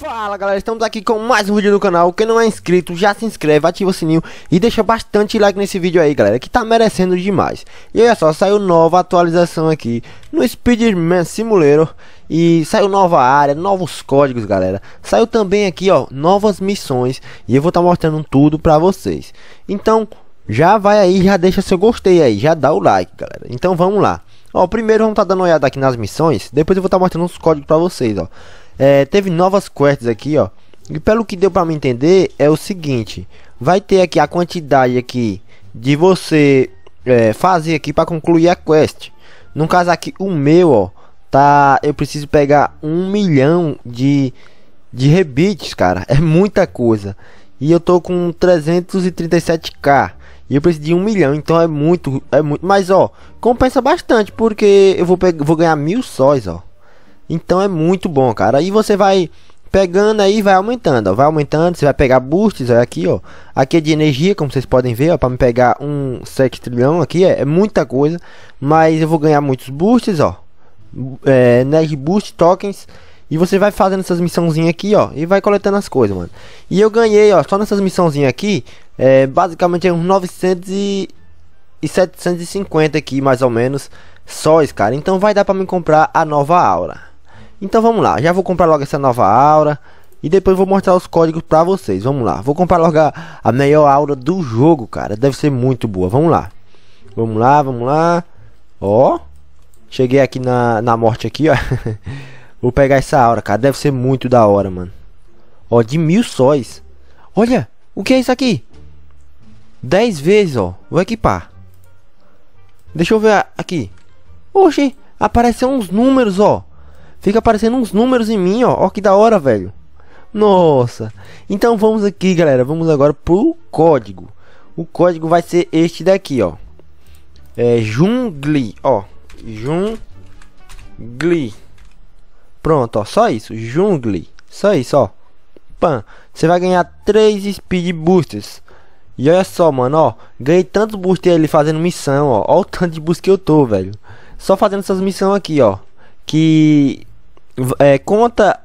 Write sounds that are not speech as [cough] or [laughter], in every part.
Fala galera, estamos aqui com mais um vídeo no canal, quem não é inscrito já se inscreve, ativa o sininho e deixa bastante like nesse vídeo aí galera, que tá merecendo demais. E olha só, saiu nova atualização aqui no Speedman Simulator e saiu nova área, novos códigos galera. Saiu também aqui ó, novas missões e eu vou estar tá mostrando tudo pra vocês. Então, já vai aí, já deixa seu gostei aí, já dá o like galera, então vamos lá. Ó, primeiro vamos estar tá dando uma olhada aqui nas missões, depois eu vou estar tá mostrando os códigos pra vocês ó. É, teve novas quests aqui, ó. E pelo que deu para me entender, é o seguinte. Vai ter aqui a quantidade aqui de você é, fazer aqui para concluir a quest. No caso aqui, o meu, ó. Tá, eu preciso pegar um milhão de, de rebites, cara. É muita coisa. E eu tô com 337k. E eu preciso de um milhão, então é muito, é muito. Mas ó, compensa bastante, porque eu vou, pegar, vou ganhar mil sóis, ó. Então é muito bom, cara. Aí você vai pegando aí, vai aumentando, ó, vai aumentando. Você vai pegar boosts aqui, ó. Aqui é de energia, como vocês podem ver, ó, para me pegar um 7 trilhão aqui é, é, muita coisa, mas eu vou ganhar muitos boosts, ó. É, Nerd Boost Tokens. E você vai fazendo essas missãozinhas aqui, ó. E vai coletando as coisas, mano. E eu ganhei, ó. Só nessas missãozinhas aqui. É, basicamente é uns 900 e... e 750 aqui, mais ou menos. Sóis, cara. Então vai dar pra me comprar a nova aura. Então vamos lá, já vou comprar logo essa nova aura. E depois vou mostrar os códigos pra vocês, vamos lá. Vou comprar logo a, a melhor aura do jogo, cara. Deve ser muito boa, vamos lá. Vamos lá, vamos lá. Ó, cheguei aqui na, na morte aqui, ó. [laughs] vou pegar essa aura, cara. Deve ser muito da hora, mano. Ó, de mil sóis. Olha, o que é isso aqui? Dez vezes, ó. Vou equipar. Deixa eu ver aqui. Oxi, apareceu uns números, ó. Fica aparecendo uns números em mim, ó. Ó que da hora, velho. Nossa. Então vamos aqui, galera. Vamos agora pro código. O código vai ser este daqui, ó. É Jungli, ó. Jungli. Pronto, ó. Só isso. Jungli. Só isso, ó. Pan. Você vai ganhar 3 Speed Boosters. E olha só, mano, ó. Ganhei tantos boosters ali fazendo missão, ó. Olha o tanto de boost que eu tô, velho. Só fazendo essas missões aqui, ó. Que é, conta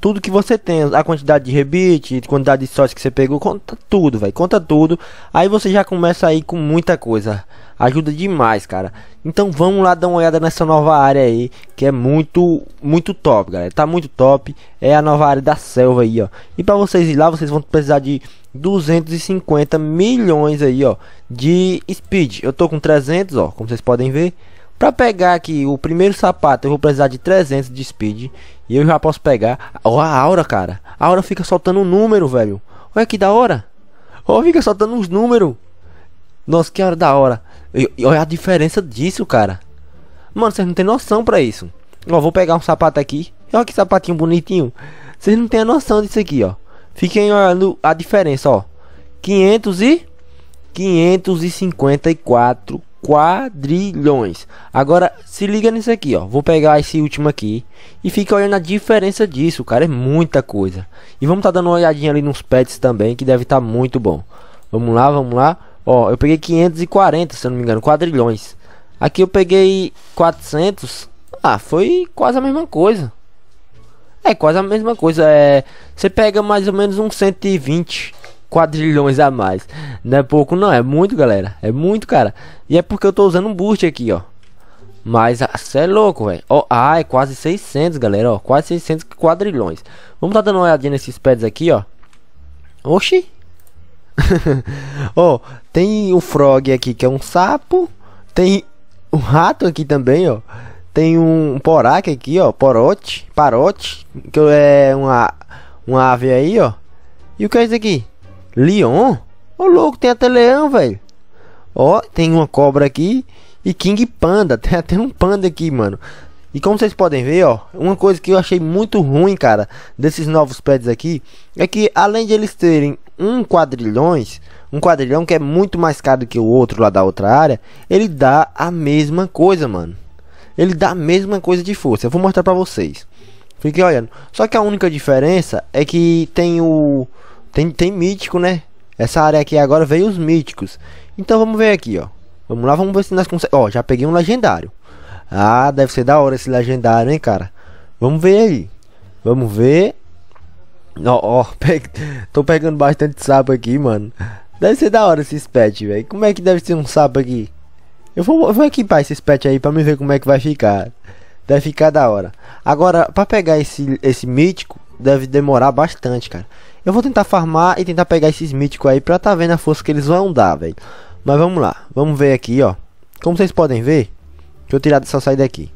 tudo que você tem, a quantidade de rebite, quantidade de sorte que você pegou, conta tudo, velho, conta tudo. Aí você já começa aí com muita coisa. Ajuda demais, cara. Então vamos lá dar uma olhada nessa nova área aí, que é muito, muito top, galera. Tá muito top. É a nova área da selva aí, ó. E para vocês ir lá, vocês vão precisar de 250 milhões aí, ó, de speed. Eu tô com 300, ó, como vocês podem ver. Para pegar aqui o primeiro sapato, eu vou precisar de 300 de speed. E eu já posso pegar. Ó, oh, a aura, cara. A aura fica soltando um número, velho. Olha que da hora. Ó, oh, fica soltando uns números. Nossa, que hora da hora. E, e olha a diferença disso, cara. Mano, vocês não tem noção pra isso. Ó, vou pegar um sapato aqui. Olha que sapatinho bonitinho. Vocês não tem a noção disso aqui, ó. Fiquem olhando a diferença, ó. 500 e... 554 quadrilhões. Agora, se liga nisso aqui, ó. Vou pegar esse último aqui e fica olhando a diferença disso, cara. É muita coisa. E vamos tá dando uma olhadinha ali nos pets também, que deve estar tá muito bom. Vamos lá, vamos lá. Ó, eu peguei 540, se eu não me engano, quadrilhões. Aqui eu peguei 400. Ah, foi quase a mesma coisa. É quase a mesma coisa. É, você pega mais ou menos uns 120 quadrilhões a mais. Não é pouco, não. É muito, galera. É muito, cara. E é porque eu tô usando um boost aqui, ó. Mas, ah, cê é louco, velho. Ó, ah, é quase 600, galera, ó. Quase 600 quadrilhões. Vamos tá dando uma olhadinha nesses pads aqui, ó. Oxi. [laughs] ó, oh, tem um frog aqui, que é um sapo. Tem um rato aqui também, ó. Tem um poraque aqui, ó. Porote, parote. Que é uma, uma ave aí, ó. E o que é isso aqui? Leon? Ô louco, tem até leão, velho. Ó, tem uma cobra aqui e King Panda. [laughs] Tem até um panda aqui, mano. E como vocês podem ver, ó, uma coisa que eu achei muito ruim, cara, desses novos pads aqui, é que além de eles terem um quadrilhões, um quadrilhão que é muito mais caro que o outro lá da outra área, ele dá a mesma coisa, mano. Ele dá a mesma coisa de força. Eu vou mostrar pra vocês. Fiquem olhando. Só que a única diferença é que tem o tem, tem mítico, né? Essa área aqui agora veio os míticos. Então vamos ver aqui, ó. Vamos lá, vamos ver se nós conseguimos. Ó, já peguei um legendário. Ah, deve ser da hora esse legendário, hein, cara. Vamos ver aí. Vamos ver. Ó, ó, [laughs] pe... tô pegando bastante sapo aqui, mano. Deve ser da hora esse pet, velho. Como é que deve ser um sapo aqui? Eu vou, eu vou equipar esse pet aí pra me ver como é que vai ficar. Deve ficar da hora. Agora, pra pegar esse, esse mítico, deve demorar bastante, cara. Eu vou tentar farmar e tentar pegar esses míticos aí pra tá vendo a força que eles vão dar, velho. Mas vamos lá, vamos ver aqui, ó. Como vocês podem ver, deixa eu tirar dessa saída aqui.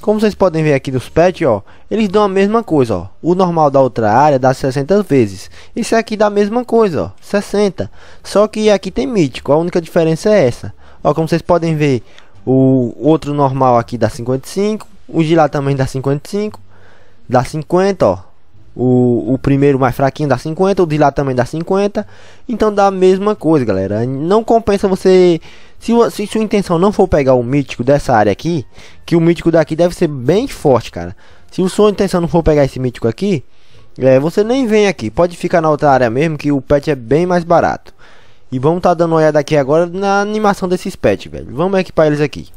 Como vocês podem ver aqui dos pets, ó, eles dão a mesma coisa, ó. O normal da outra área dá 60 vezes. Esse aqui dá a mesma coisa, ó, 60. Só que aqui tem mítico, a única diferença é essa. Ó, como vocês podem ver, o outro normal aqui dá 55, o de lá também dá 55 dá 50, ó. O, o primeiro mais fraquinho dá 50, o de lá também dá 50. Então dá a mesma coisa, galera. Não compensa você. Se, se sua intenção não for pegar o mítico dessa área aqui, que o mítico daqui deve ser bem forte, cara. Se a sua intenção não for pegar esse mítico aqui, é, você nem vem aqui. Pode ficar na outra área mesmo, que o pet é bem mais barato. E vamos estar tá dando uma olhada aqui agora na animação desses pets, velho. Vamos equipar eles aqui.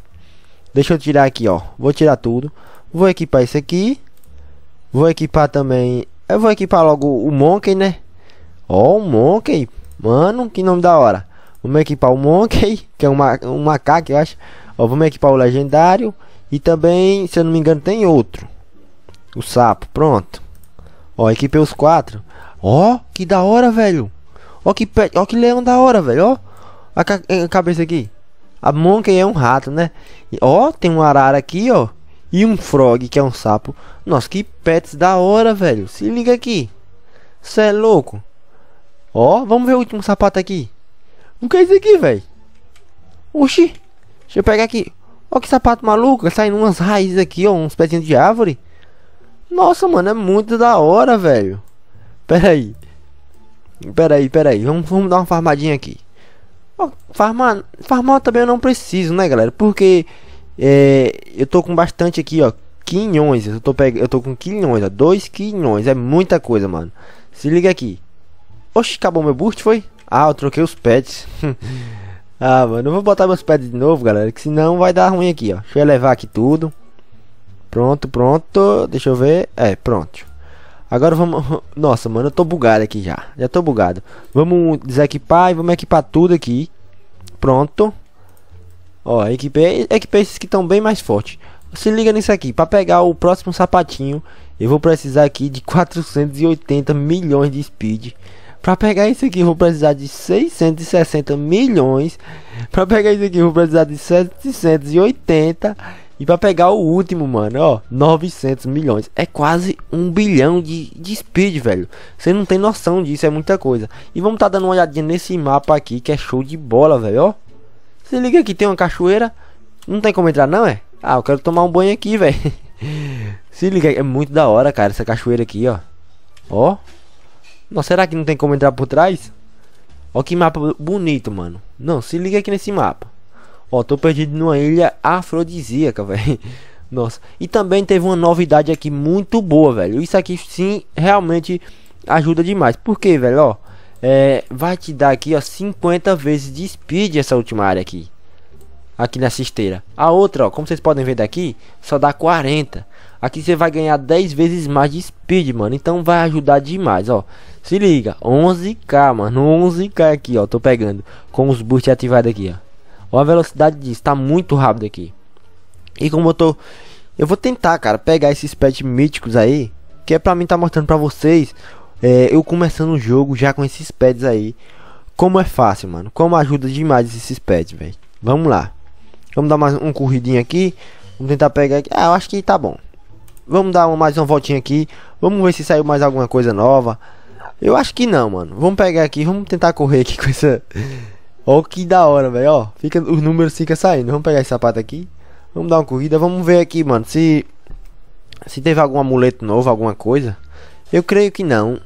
Deixa eu tirar aqui, ó. Vou tirar tudo. Vou equipar isso aqui. Vou equipar também... Eu vou equipar logo o Monkey, né? Ó, oh, o Monkey. Mano, que nome da hora. Vamos equipar o Monkey, que é um, um macaco, eu acho. Ó, vamos equipar o Legendário. E também, se eu não me engano, tem outro. O Sapo, pronto. Ó, equipei os quatro. Ó, que da hora, velho. Ó que, pe... oh, que leão da hora, velho. Ó, a, ca... a cabeça aqui. A Monkey é um rato, né? E, ó, tem um arara aqui, ó e um frog, que é um sapo. Nossa, que pets da hora, velho. Se liga aqui. Cê é louco. Ó, vamos ver o último sapato aqui. O que é isso aqui, velho? Oxi. Deixa eu pegar aqui. Ó que sapato maluco. Tá saindo umas raízes aqui, ó. Uns pezinhos de árvore. Nossa, mano. É muito da hora, velho. Pera aí. Pera aí, pera aí. Vamos, vamos dar uma farmadinha aqui. Ó, farmar, farmar também eu não preciso, né, galera? Porque é, eu tô com bastante aqui, ó. Quinhões. Eu tô, pegando, eu tô com quinhões, ó. Dois quinhões. É muita coisa, mano. Se liga aqui. Oxe, acabou meu boost, foi? Ah, eu troquei os pets. [laughs] ah, mano. Eu vou botar meus pets de novo, galera. Que senão vai dar ruim aqui, ó. Deixa eu elevar aqui tudo. Pronto, pronto. Deixa eu ver. É, pronto. Agora vamos... [laughs] Nossa, mano, eu tô bugado aqui já. Já tô bugado. Vamos desequipar e vamos equipar tudo aqui. Pronto. Ó, equipei, equipei é, é esses que estão bem mais fortes. Se liga nisso aqui, para pegar o próximo sapatinho, eu vou precisar aqui de 480 milhões de speed. Para pegar isso aqui, vou precisar de 660 milhões. Para pegar isso aqui, vou precisar de 780. E para pegar o último, mano, ó, 900 milhões. É quase um bilhão de, de speed, velho. Você não tem noção disso, é muita coisa. E vamos tá dando uma olhadinha nesse mapa aqui, que é show de bola, velho, ó. Se liga aqui, tem uma cachoeira. Não tem como entrar não, é? Ah, eu quero tomar um banho aqui, [laughs] velho. Se liga, é muito da hora, cara, essa cachoeira aqui, ó. Ó. Nossa, será que não tem como entrar por trás? Ó que mapa bonito, mano. Não, se liga aqui nesse mapa. Ó, tô perdido numa ilha afrodisíaca, [laughs] velho. Nossa. E também teve uma novidade aqui muito boa, velho. Isso aqui sim realmente ajuda demais. Por quê, velho? Ó, é, vai te dar aqui ó 50 vezes de speed essa última área aqui aqui na cisteira a outra ó como vocês podem ver daqui só dá 40 aqui você vai ganhar 10 vezes mais de speed mano então vai ajudar demais ó se liga 11k mano 11k aqui ó tô pegando com os boost ativados aqui ó, a velocidade disso tá muito rápido aqui e como eu tô eu vou tentar cara pegar esses pets míticos aí que é pra mim tá mostrando pra vocês é, eu começando o jogo já com esses pads aí. Como é fácil, mano. Como ajuda demais esses pads, velho. Vamos lá. Vamos dar mais um corridinho aqui. Vamos tentar pegar aqui. Ah, eu acho que tá bom. Vamos dar uma, mais uma voltinha aqui. Vamos ver se saiu mais alguma coisa nova. Eu acho que não, mano. Vamos pegar aqui. Vamos tentar correr aqui [laughs] com essa... Ó que da hora, velho. Ó, fica, os números ficam saindo. Vamos pegar esse sapato aqui. Vamos dar uma corrida. Vamos ver aqui, mano. Se... Se teve algum amuleto novo, alguma coisa. Eu creio que não.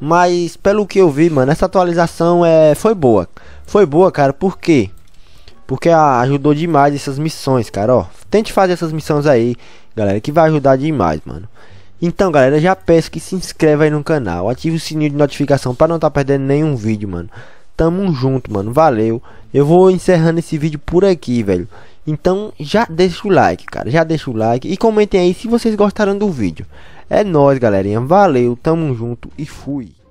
Mas pelo que eu vi, mano, essa atualização é foi boa. Foi boa, cara, por quê? Porque ajudou demais essas missões, cara, ó. Tente fazer essas missões aí, galera, que vai ajudar demais, mano. Então, galera, já peço que se inscreva aí no canal, ative o sininho de notificação para não estar tá perdendo nenhum vídeo, mano. Tamo junto, mano. Valeu. Eu vou encerrando esse vídeo por aqui, velho. Então já deixa o like, cara, já deixa o like e comentem aí se vocês gostaram do vídeo. É nóis, galerinha, valeu, tamo junto e fui.